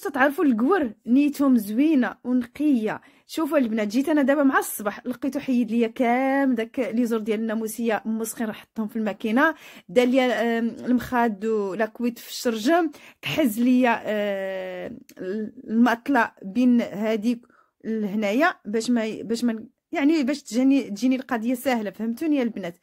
حتى تعرفوا القور نيتهم زوينه ونقيه شوفوا البنات جيت انا دابا مع الصباح لقيتو حيد ليا كام داك لي زور ديال الناموسيه مسخين حطهم في الماكينه دار ليا المخاد كويت في الشرجم كحز ليا الماطله بين هذيك لهنايا باش ما باش ما يعني باش تجيني تجيني القضيه سهله فهمتوني يا البنات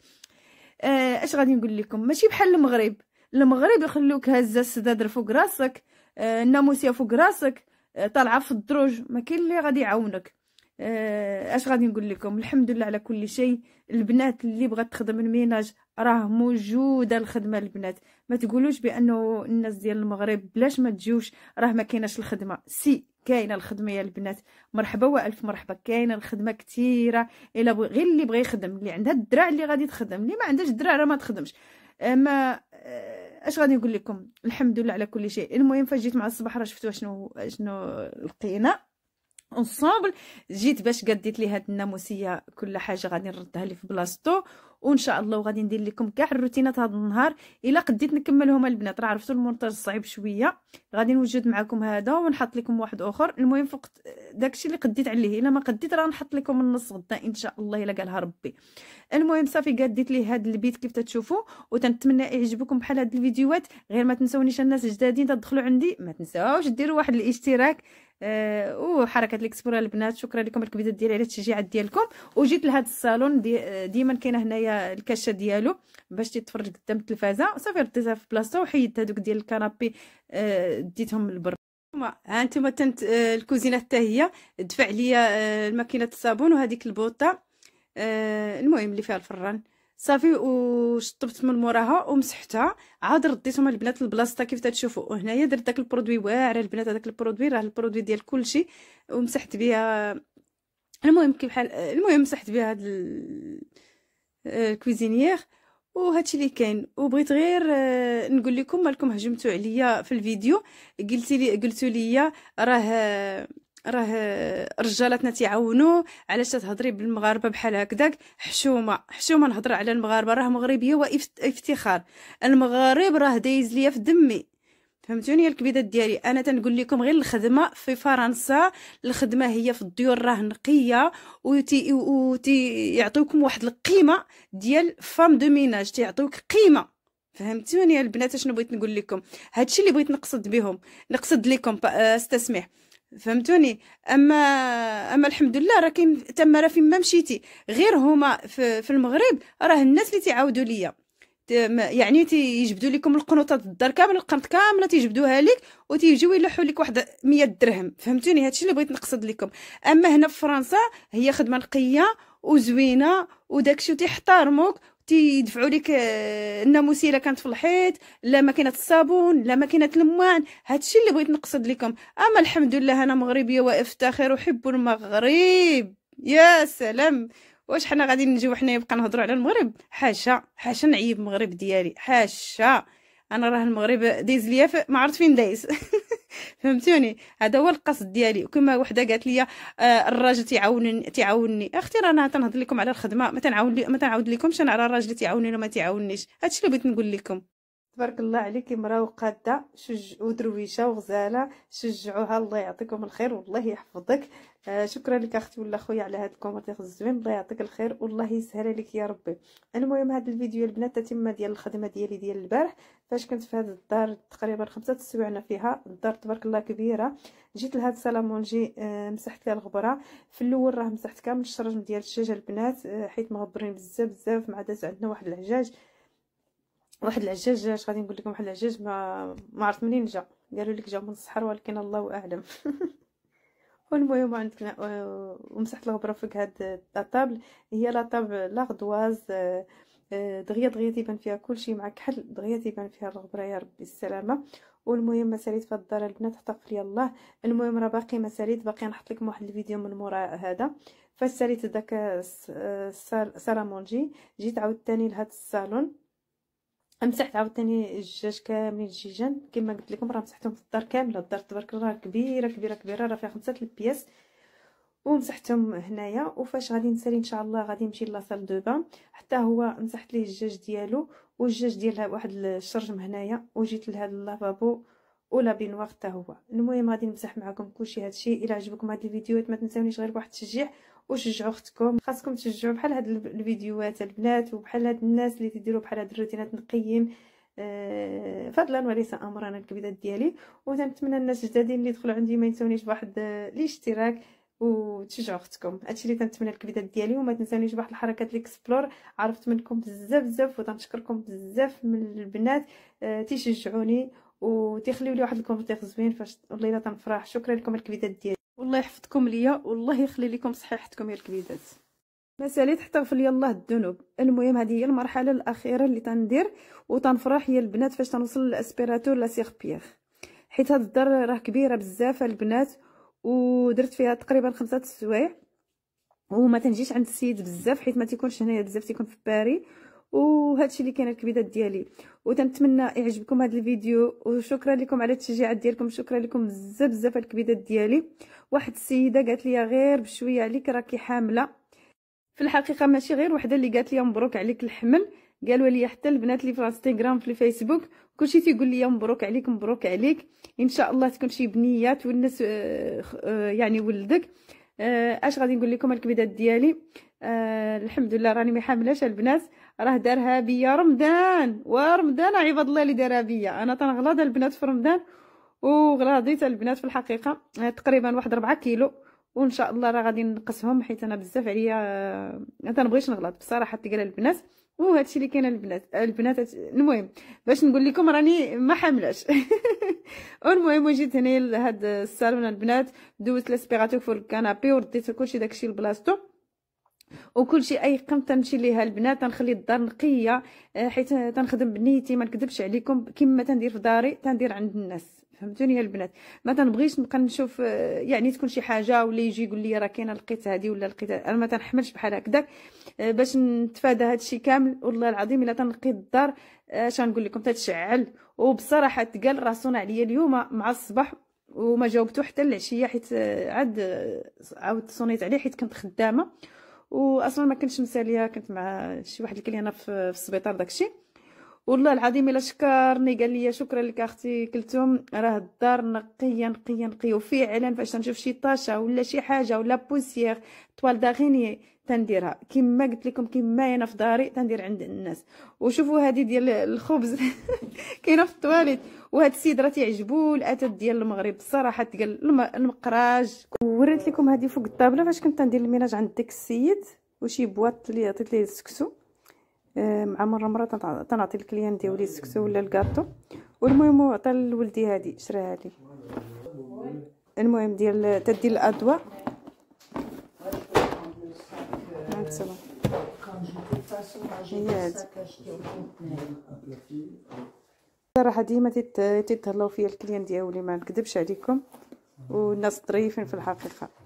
آه، اش غادي نقول لكم ماشي بحال المغرب المغرب يخلوك هازه السدادر فوق راسك الناموسيه آه، فوق راسك آه، طالعه في الدروج ما كاين اللي غادي يعاونك آه، اش غادي نقول لكم الحمد لله على كل شيء البنات اللي بغات تخدم الميناج راه موجوده الخدمه البنات ما تقولوش بانه الناس ديال المغرب بلاش ما تجيوش راه ما كايناش الخدمه سي كاينه الخدمه يا البنات مرحبا والف مرحبا كاينه الخدمه كثيره الا بغي غير اللي بغى يخدم اللي عندها الدراع اللي غادي تخدم اللي ما عندهاش الدراع راه ما تخدمش اما اش غادي نقول لكم الحمد لله على كل شيء المهم فجيت مع الصباح راه شفتوا شنو شنو لقينا اونصومبل جيت باش قديت لي هاد الناموسيه كل حاجه غادي نردها لي في بلاصتو وان شاء الله وغادي ندير لكم كاع الروتينات هاد النهار الا قديت نكملهم البنات راه عرفتوا المونتاج صعيب شويه غادي نوجد معكم هذا ونحط لكم واحد اخر المهم فوق داكشي اللي قديت عليه الا ما قديت راه نحط لكم النص غدا ان شاء الله الا قالها ربي المهم صافي قديت لي هاد البيت كيف تتشوفوا وتنتمنى يعجبكم بحال هاد الفيديوهات غير ما تنسونيش الناس الجدادين تدخلوا عندي ما تنساوش ديروا واحد الاشتراك او آه، وحركه الاكسبورا البنات شكرا لكم الكبيده ديالي على التشجيعات ديالكم وجيت لهاد الصالون دي ديما كاينه هنايا الكاشه ديالو باش تتفرج قدام التلفازه صافي رديتها في بلاصتها وحيدت هذوك ديال الكنابي آه ديتهم لبر ها انتما تنت آه، الكوزينه حتى هي دفع ليا آه، الماكينه الصابون وهذيك البوطه المهم اللي فيها الفران صافي وشطبت من موراها ومسحتها عاد رديتهم البنات لبلاصتها كيف تتشوفوا هنايا درت داك البرودوي واعر البنات هذاك البرودوي راه البرودوي ديال كلشي ومسحت بها المهم كيف بحال المهم مسحت بها هاد آه، الكويزينيير وهادشي اللي كاين وبغيت غير آه، نقول لكم مالكم هجمتوا عليا في الفيديو قلتي لي قلتوا لي راه آه، راه رجالاتنا تيعاونوه علاش تهضري بالمغاربه بحال هكذاك حشومه حشومه نهضر على المغاربه راه مغربيه وافتخار المغرب راه دايز ليا في دمي فهمتوني الكبيدات ديالي انا تنقول لكم غير الخدمه في فرنسا الخدمه هي في الديور راه نقيه وتي وتي يعطيوكم واحد القيمه ديال فام دو ميناج تيعطيوك قيمه فهمتوني البنات شنو بغيت نقول لكم هادشي اللي بغيت نقصد بهم نقصد لكم استسمح فهمتوني اما اما الحمد لله راه كاين تما راه فين ما مشيتي غير هما في, في المغرب راه الناس اللي تعاودوا ليا يعني تيجبدوا لكم القنوطات الدار كامل القنط كامله تيجبدوها لك وتيجيو يلوحوا لك واحد 100 درهم فهمتوني هادشي اللي بغيت نقصد لكم اما هنا في فرنسا هي خدمه نقيه وزوينه وداكشي تيحترموك تيدفعوا لك الناموسيه آه، الا كانت في الحيط لا ماكينه الصابون لا ماكينه الموان هادشي اللي بغيت نقصد لكم اما الحمد لله انا مغربيه وافتخر احب المغرب يا سلام واش حنا غادي نجيو حنا نبقى نهضروا على المغرب حاشا حاشا نعيب المغرب ديالي حاشا انا راه المغرب دايز ليا ما عرفت فين دايز فهمتوني هذا هو القصد ديالي وكما وحده قالت لي آه، الراجل تيعاونني تعاونني اختي رانا تنهضر لكم على الخدمه ما تنعاون ما تنعاود لكمش انا على الراجل تيعاونني ولا ما تيعاوننيش الشيء اللي بغيت نقول لكم تبارك الله عليك امراه وقاده شج ودرويشه وغزاله شجعوها الله يعطيكم الخير والله يحفظك آه شكرا لك اختي ولا خويا على هاد الكومونتير الزوين الله يعطيك الخير والله يسهل لك يا ربي المهم هاد الفيديو البنات تتم ديال الخدمه ديالي ديال البارح فاش كنت في هاد الدار تقريبا خمسة السوايع انا فيها الدار تبارك الله كبيره جيت لهاد سالامونجي آه مسحت فيها الغبره في الاول راه مسحت كامل الشرجم ديال الشجر البنات آه حيت مغبرين بزاف بزاف مع داز عندنا واحد العجاج واحد العجاج اش غادي نقول لكم واحد العجاج ما ما عرفت منين جا قالوا لك جا من الصحراء ولكن الله اعلم والمهم عندنا آه، ومسحت الغبره فوق هاد الطابل هي لا طابل لا غدواز آه، آه، دغيا دغيا تيبان فيها كلشي مع كحل دغيا تيبان فيها الغبره يا ربي السلامه والمهم مساليت في الدار البنات حتى في الله المهم راه باقي مساليت باقي نحط لكم واحد الفيديو من مورا هذا فساليت داك سالامونجي جيت عاود ثاني لهاد الصالون مسحت عاوتاني الجاج كاملين جيجان كما قلت لكم راه مسحتهم في الدار كامله الدار تبارك الله كبيره كبيره كبيره راه فيها خمسه البياس ومسحتهم هنايا وفاش غادي نسالي ان شاء الله غادي نمشي لاصال دو بان حتى هو مسحت ليه الجاج ديالو والجاج ديالها واحد الشرجم هنايا وجيت لهذا اللافابو ولا بينوار حتى هو المهم غادي نمسح معكم كلشي هادشي الى عجبكم هاد الفيديو ما تنساونيش غير بواحد التشجيع وشجعوا اختكم خاصكم تشجعوا بحال هاد الفيديوهات البنات وبحال هاد الناس اللي تيديروا بحال هاد الروتينات نقيين آه، فضلا وليس امرا انا الكبيدات ديالي وتنتمنى الناس الجدادين اللي يدخلوا عندي ما ينسونيش بواحد الاشتراك وتشجعوا اختكم هادشي اللي تنتمنى الكبيدات ديالي وما تنسانيش بواحد الحركات ليكسبلور عرفت منكم بزاف بزاف وتنشكركم بزاف من البنات آه، تيشجعوني وتيخليو لي واحد الكومنتير زوين فاش والله تنفرح شكرا لكم الكبيدات ديالي الله يحفظكم ليا والله يخلي لكم صحيحتكم يا الكبيدات ما ساليت حتى غفل الله الذنوب المهم هذه هي المرحله الاخيره اللي تندير وتنفرح يا البنات فاش تنوصل للاسبيراتور لا سيغ بيغ حيت هاد الدار راه كبيره بزاف البنات ودرت فيها تقريبا خمسة السوايع وما تنجيش عند السيد بزاف حيت ما تيكونش هنايا بزاف تيكون في باريس وهادشي اللي كاين الكبيدات ديالي وتنتمنى يعجبكم هذا الفيديو وشكرا لكم على التشجيعات ديالكم شكرا لكم بزاف بزاف الكبيدات ديالي واحد السيده قالت لي غير بشويه عليك راكي حامله في الحقيقه ماشي غير وحده اللي قالت لي مبروك عليك الحمل قالوا لي حتى البنات اللي في انستغرام في الفيسبوك كلشي تيقول لي مبروك عليك مبروك عليك ان شاء الله تكون شي بنيات والناس آه، آه، يعني ولدك آه، اش غادي نقول لكم الكبيدات ديالي الحمد لله راني ما حاملاش البنات راه دارها بيا رمضان ورمضان عباد الله اللي دارها بيا انا تنغلاض البنات في رمضان وغلاضيت البنات في الحقيقه آه، تقريبا واحد 4 كيلو وان شاء الله راه غادي نقصهم حيت انا بزاف عليا آه، ما تنبغيش نغلط بصراحه تقال البنات الشيء اللي كاين البنات البنات المهم باش نقول لكم راني ما حاملاش المهم وجيت هنا لهاد الصالون البنات دوزت لاسبيغاتور فوق الكنابي ورديت كلشي داكشي لبلاصتو وكل شيء اي قمت تنمشي ليها البنات تنخلي الدار نقيه آه، حيت تنخدم بنيتي ما نكذبش عليكم كما تندير في داري تندير عند الناس فهمتوني يا البنات ما تنبغيش نبقى نشوف آه، يعني تكون شي حاجه ولا يجي يقول لي راه كاينه لقيت هذه ولا لقيت انا ما تنحملش بحال هكذاك آه، باش نتفادى هذا الشيء كامل والله العظيم الا تنقي الدار اش نقول لكم تتشعل وبصراحه تقال راه صنع عليا اليوم مع الصباح وما جاوبته حتى العشيه حيت عاد عاود صونيت عليه حيت كنت خدامه واصلا ما كنتش مساليه كنت مع شي واحد هنا في السبيطار داكشي والله العظيم الا شكرني قال لي شكرا لك اختي كلتهم راه الدار نقيه نقيه نقيه وفعلا فاش نشوف شي طاشه ولا شي حاجه ولا بوسيير طوال داغيني تنديرها كما قلت لكم كما انا في داري تندير عند الناس وشوفوا هذه ديال الخبز كاينه في التواليت وهاد السيد راه تيعجبو الاتات ديال المغرب الصراحه تقال المقراج وريت لكم هذه فوق الطابله فاش كنت ندير الميناج عند داك السيد وشي بواط اللي عطيت ليه السكسو آه، مع مره مره تنعطي الكليان ديالي السكسو ولا الكاطو والمهم عطى لولدي هذه شراها لي المهم ديال تدير الادواء هي صراحه ديما تيتهلاو فيا الكليان ديالي ما نكذبش عليكم والناس ظريفين في الحقيقه